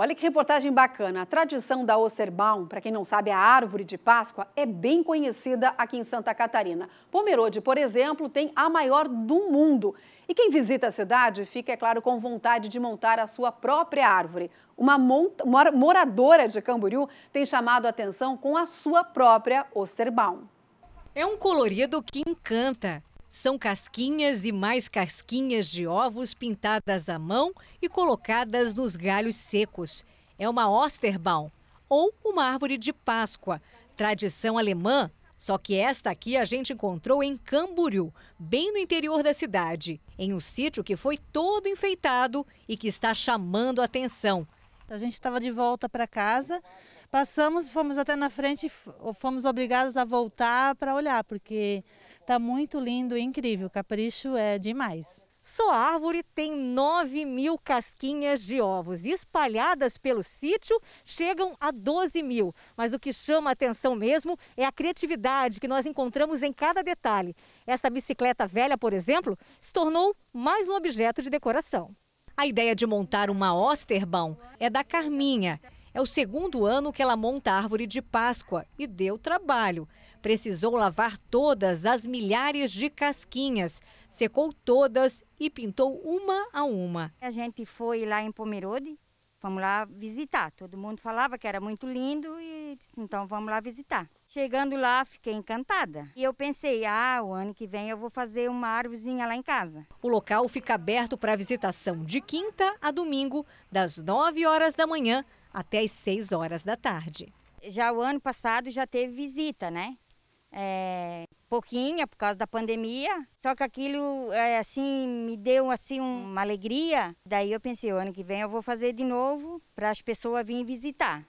Olha que reportagem bacana. A tradição da Osterbaum, para quem não sabe, é a árvore de Páscoa, é bem conhecida aqui em Santa Catarina. Pomerode, por exemplo, tem a maior do mundo. E quem visita a cidade fica, é claro, com vontade de montar a sua própria árvore. Uma moradora de Camboriú tem chamado a atenção com a sua própria Osterbaum. É um colorido que encanta. São casquinhas e mais casquinhas de ovos pintadas à mão e colocadas nos galhos secos. É uma Osterbaum, ou uma árvore de Páscoa, tradição alemã. Só que esta aqui a gente encontrou em Camboriú, bem no interior da cidade, em um sítio que foi todo enfeitado e que está chamando a atenção. A gente estava de volta para casa, Passamos, fomos até na frente e fomos obrigados a voltar para olhar, porque está muito lindo e incrível. O capricho é demais. Só a árvore tem 9 mil casquinhas de ovos. Espalhadas pelo sítio, chegam a 12 mil. Mas o que chama a atenção mesmo é a criatividade que nós encontramos em cada detalhe. Esta bicicleta velha, por exemplo, se tornou mais um objeto de decoração. A ideia de montar uma Osterbão é da Carminha. É o segundo ano que ela monta a árvore de Páscoa e deu trabalho. Precisou lavar todas as milhares de casquinhas, secou todas e pintou uma a uma. A gente foi lá em Pomerode, vamos lá visitar. Todo mundo falava que era muito lindo e disse, então vamos lá visitar. Chegando lá, fiquei encantada. E eu pensei, ah, o ano que vem eu vou fazer uma árvorezinha lá em casa. O local fica aberto para visitação de quinta a domingo, das 9 horas da manhã até às 6 horas da tarde. Já o ano passado já teve visita, né? É, pouquinha por causa da pandemia, só que aquilo é, assim me deu assim uma alegria. Daí eu pensei, ano que vem eu vou fazer de novo para as pessoas virem visitar.